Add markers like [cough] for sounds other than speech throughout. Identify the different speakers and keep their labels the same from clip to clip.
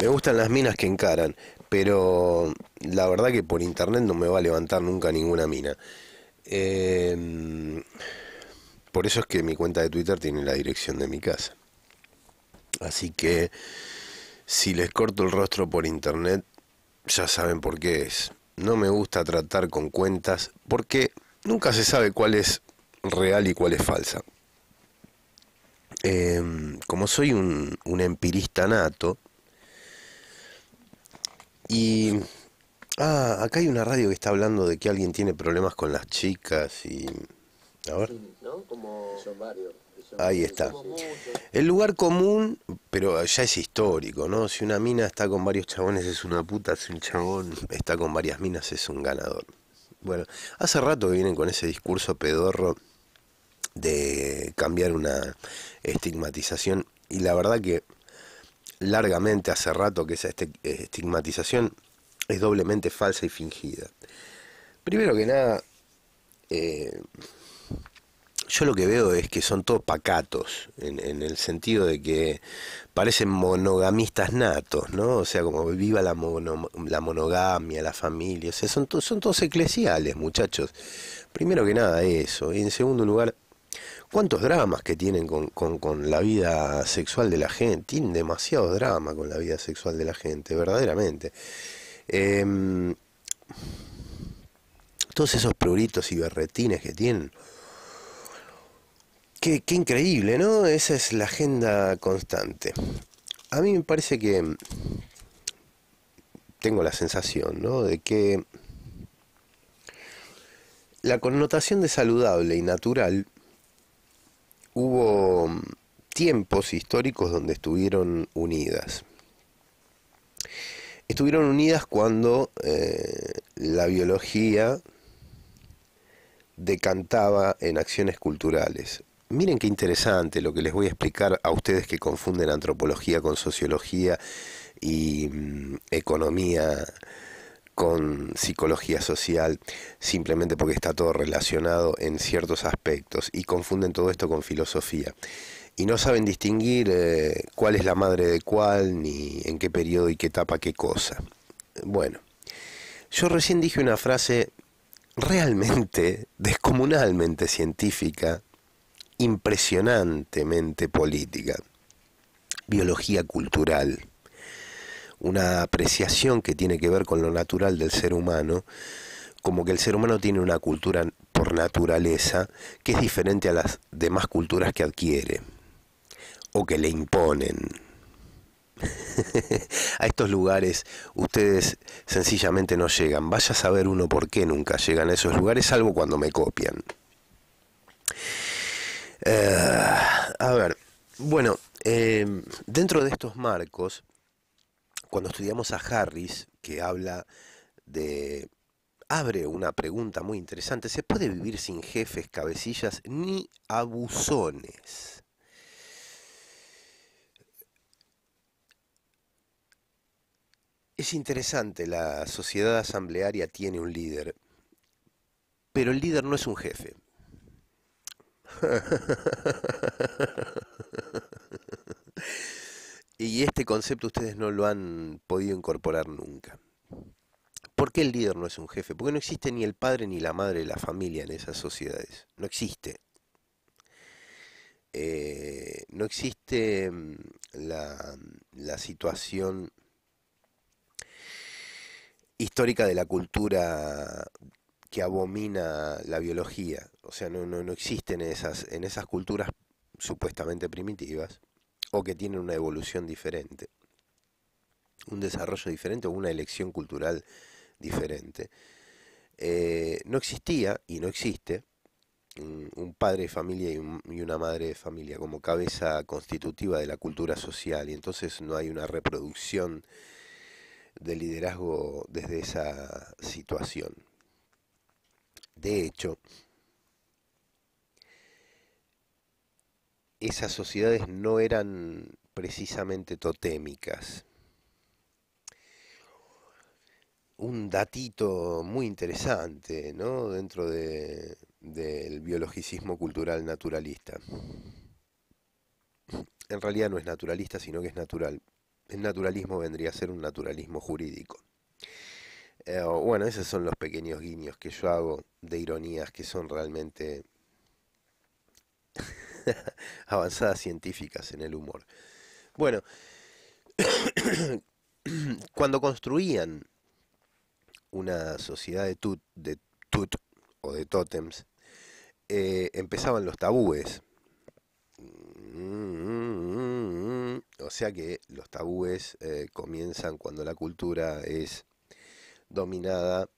Speaker 1: Me gustan las minas que encaran, pero la verdad que por internet no me va a levantar nunca ninguna mina. Em, por eso es que mi cuenta de Twitter tiene la dirección de mi casa. Así que si les corto el rostro por internet, ya saben por qué es. No me gusta tratar con cuentas porque nunca se sabe cuál es real y cuál es falsa. Em, como soy un empirista nato, y. Ah, acá hay una radio que está hablando de que alguien tiene problemas con las chicas y. A ver. Ahí está. El lugar común, pero ya es histórico, ¿no? Si una mina está con varios chabones es una puta, si un chabón está con varias minas es un ganador. Bueno, hace rato que vienen con ese discurso pedorro de cambiar una estigmatización y la verdad que largamente hace rato que esa este, eh, estigmatización es doblemente falsa y fingida. Primero que nada, eh, yo lo que veo es que son todos pacatos, en, el sentido de que parecen monogamistas natos, ¿no? O sea, como viva la, monogamia, la familia, o sea, son, son todos eclesiales, muchachos. Primero que nada eso, y en segundo lugar, cuántos dramas que tienen con, la vida sexual de la gente, tienen demasiado drama con la vida sexual de la gente, verdaderamente. Em, todos esos pruritos y berretines que tienen. Qué, qué increíble, ¿no? Esa es la agenda constante. A mí me parece que tengo la sensación, ¿no? De que la connotación de saludable y natural hubo mm, tiempos históricos donde estuvieron unidas. Estuvieron unidas cuando eh, la biología decantaba en acciones culturales. Miren qué interesante lo que les voy a explicar a ustedes que confunden antropología con sociología y mm, economía con psicología social, simplemente porque está todo relacionado en ciertos aspectos y confunden todo esto con filosofía. Y no saben distinguir eh, cuál es la madre de cuál, ni en qué periodo y qué etapa qué cosa. Bueno, yo recién dije una frase realmente, [laughs] descomunalmente científica, impresionantemente política. Biología cultural una apreciación que tiene que ver con lo natural del ser humano, como que el ser humano tiene una cultura por naturaleza que es diferente a las demás culturas que adquiere o que le imponen. [laughs] a estos lugares ustedes sencillamente no llegan. Vaya a saber uno por qué nunca llegan a esos lugares, salvo cuando me copian. Eh, a ver, bueno, eh, dentro de estos marcos, cuando estudiamos a Harris, que habla de... abre una pregunta muy interesante, ¿se puede vivir sin jefes, cabecillas ni abusones? Es interesante, la sociedad asamblearia tiene un líder, pero el líder no es un jefe. [laughs] y este concepto ustedes no lo han podido incorporar nunca. ¿Por qué el líder no es un jefe? Porque no existe ni el padre ni la madre de la familia en esas sociedades. No existe. Eh, no existe mm, mm, la, situación histórica de la cultura que abomina la biología. O sea, no, no, no existen esas, en esas culturas supuestamente primitivas o que tienen una evolución diferente, un desarrollo diferente o una elección cultural diferente. Eh, no existía y no existe un padre de familia y, una madre de familia como cabeza constitutiva de la cultura social y entonces no hay una reproducción del liderazgo desde esa situación. De hecho, esas sociedades no eran precisamente totémicas. Un datito muy interesante ¿no? dentro del biologicismo cultural naturalista. En realidad no es naturalista, sino que es natural. El naturalismo vendría a ser un naturalismo jurídico. Eh, bueno, esos son los pequeños guiños que yo hago de ironías que son realmente [laughs] avanzadas científicas en el humor. Bueno, [coughs] cuando construían una sociedad de tut, de o de tótems, eh, empezaban los tabúes. O sea que los tabúes eh, comienzan cuando la cultura es dominada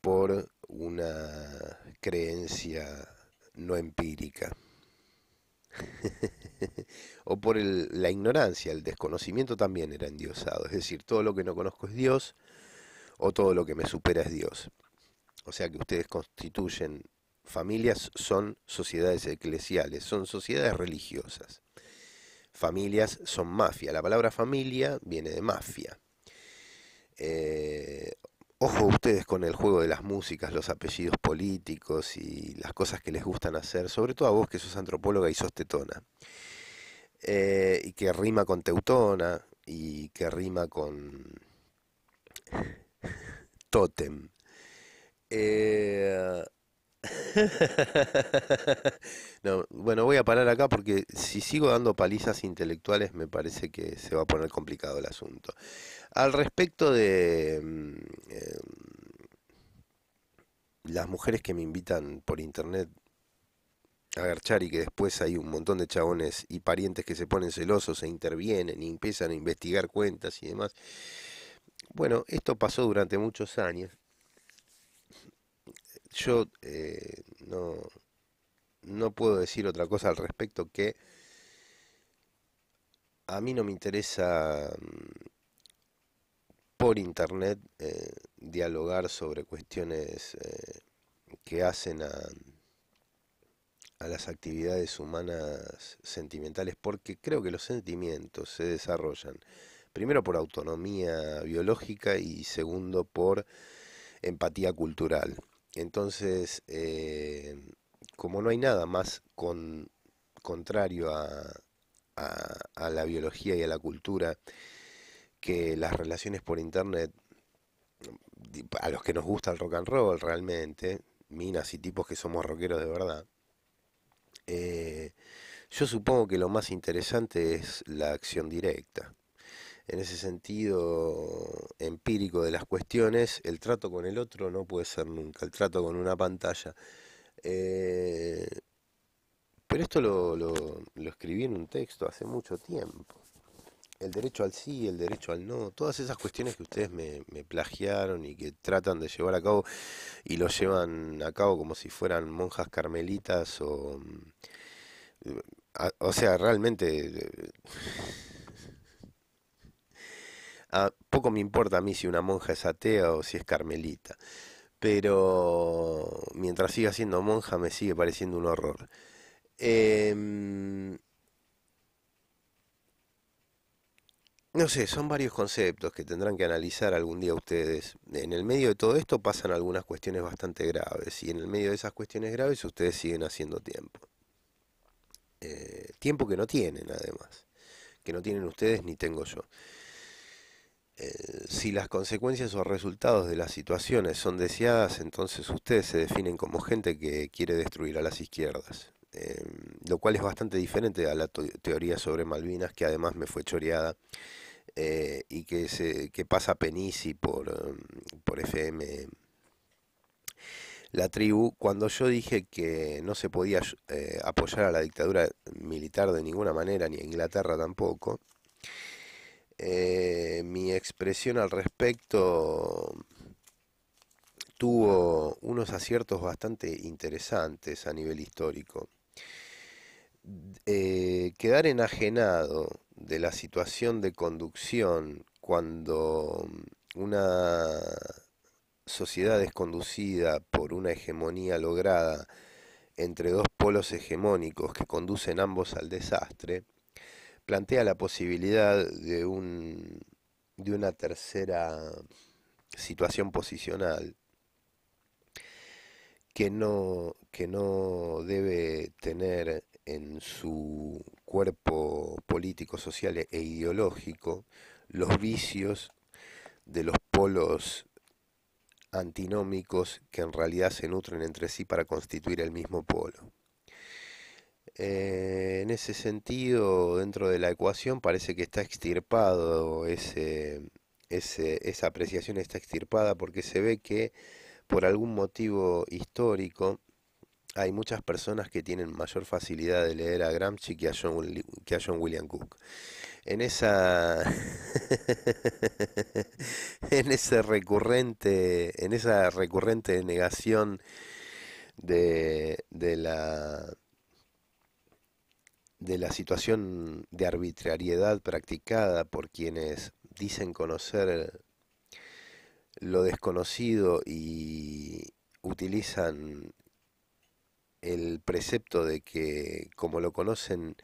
Speaker 1: por una creencia no empírica. [laughs] o por la ignorancia, el desconocimiento también era endiosado, es decir, todo lo que no conozco es Dios o todo lo que me supera es Dios. O sea que ustedes constituyen familias, son sociedades eclesiales, son sociedades religiosas. Familias son mafia, la palabra familia viene de mafia. Eh, Ojo ustedes con el juego de las músicas, los apellidos políticos y las cosas que les gustan hacer, sobre todo a vos que sos antropóloga y sos tetona, eh, y que rima con teutona, y que rima con [laughs] totem. Eh, [laughs] bueno, voy a parar acá porque si sigo dando palizas intelectuales me parece que se va a poner complicado el asunto. Al respecto de mm, em, las mujeres que me invitan por internet a garchar y que después hay un montón de chabones y parientes que se ponen celosos e intervienen y empiezan a investigar cuentas y demás. Bueno, esto pasó durante muchos años. Yo eh, no, no puedo decir otra cosa al respecto que a mí no me interesa mm, por internet eh, dialogar sobre cuestiones eh, que hacen a, las actividades humanas sentimentales, porque creo que los sentimientos se desarrollan primero por autonomía biológica y segundo por empatía cultural. Entonces, eh, como no hay nada más contrario a la biología y a la cultura, que las relaciones por internet, a los que nos gusta el rock and roll realmente, minas y tipos que somos rockeros de verdad, eh, yo supongo que lo más interesante es la acción directa. En ese sentido empírico de las cuestiones, el trato con el otro no puede ser nunca, el trato con una pantalla. Eh, pero esto lo, lo, lo escribí en un texto hace mucho tiempo el derecho al sí, el derecho al no, todas esas cuestiones que ustedes me, plagiaron y que tratan de llevar a cabo y lo llevan a cabo como si fueran monjas carmelitas o... Mm, o sea, realmente... Eh, a, poco me importa a mí si una monja es atea o si es carmelita, pero mientras siga siendo monja me sigue pareciendo un horror. Eh, no sé, son varios conceptos que tendrán que analizar algún día ustedes. En el medio de todo esto pasan algunas cuestiones bastante graves y en el medio de esas cuestiones graves ustedes siguen haciendo tiempo. Eh, tiempo que no tienen además, que no tienen ustedes ni tengo yo. Eh, si las consecuencias o resultados de las situaciones son deseadas, entonces ustedes se definen como gente que quiere destruir a las izquierdas, em, lo cual es bastante diferente a la teoría sobre Malvinas, que además me fue choreada eh, y que, se, que pasa Penisi por, em, por FM La Tribu, cuando yo dije que no se podía eh, apoyar a la dictadura militar de ninguna manera, ni a Inglaterra tampoco, eh, mi expresión al respecto tuvo unos aciertos bastante interesantes a nivel histórico. quedar enajenado de la situación de conducción cuando una sociedad es conducida por una hegemonía lograda entre dos polos hegemónicos que conducen ambos al desastre, plantea la posibilidad de, un, de una tercera situación posicional que no, que no debe tener en su cuerpo político, social e ideológico los vicios de los polos antinómicos que en realidad se nutren entre sí para constituir el mismo polo. Eh, en ese sentido, dentro de la ecuación parece que está extirpado ese, esa apreciación está extirpada porque se ve que por algún motivo histórico hay muchas personas que tienen mayor facilidad de leer a Gramsci que a John, William Cook. En, esa [laughs] en, ese recurrente, en esa recurrente negación de, de, la, de la situación de arbitrariedad practicada por quienes dicen conocer lo desconocido y utilizan el precepto de que, como lo conocen,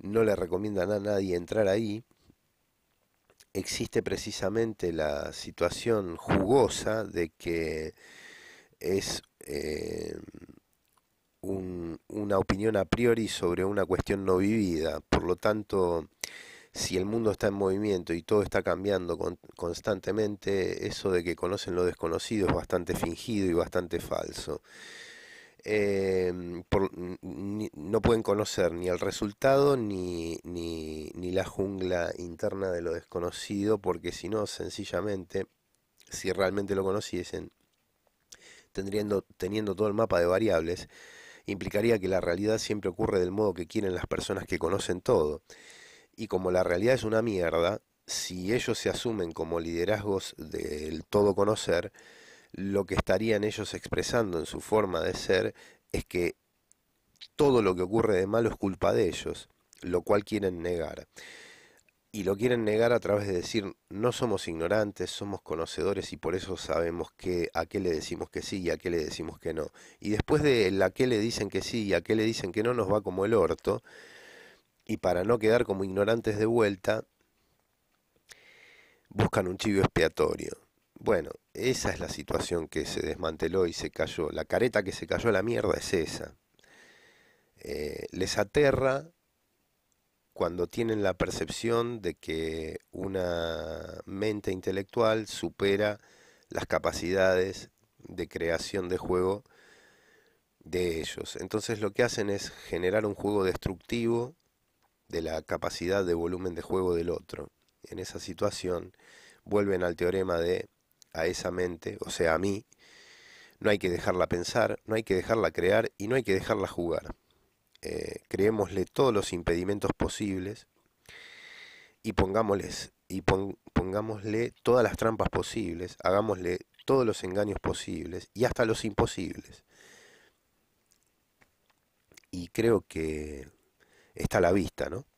Speaker 1: no le recomiendan a nadie entrar ahí, existe precisamente la situación jugosa de que es eh, una opinión a priori sobre una cuestión no vivida. Por lo tanto, si el mundo está en movimiento y todo está cambiando constantemente, eso de que conocen lo desconocido es bastante fingido y bastante falso. Em, no pueden conocer ni el resultado ni, ni, ni la jungla interna de lo desconocido, porque si no, sencillamente, si realmente lo conociesen, teniendo todo el mapa de variables, implicaría que la realidad siempre ocurre del modo que quieren las personas que conocen todo. Y como la realidad es una mierda, si ellos se asumen como liderazgos del todo conocer, lo que estarían ellos expresando en su forma de ser es que todo lo que ocurre de malo es culpa de ellos, lo cual quieren negar. Y lo quieren negar a través de decir, no somos ignorantes, somos conocedores y por eso sabemos que, a qué le decimos que sí y a qué le decimos que no. Y después de la que le dicen que sí y a qué le dicen que no, nos va como el orto. Y para no quedar como ignorantes de vuelta, buscan un chivo expiatorio bueno, esa es la situación que se desmanteló y se cayó. La careta que se cayó a la mierda es esa. Eh, les aterra cuando tienen la percepción de que una mente intelectual supera las capacidades de creación de juego de ellos. Entonces lo que hacen es generar un juego destructivo de la capacidad de volumen de juego del otro. En esa situación vuelven al teorema de a esa mente, o sea, a mí, no hay que dejarla pensar, no hay que dejarla crear y no hay que dejarla jugar. Eh, creémosle todos los impedimentos posibles y y pongámosle todas las trampas posibles, hagámosle todos los engaños posibles y hasta los imposibles. Y creo que está a la vista, ¿no?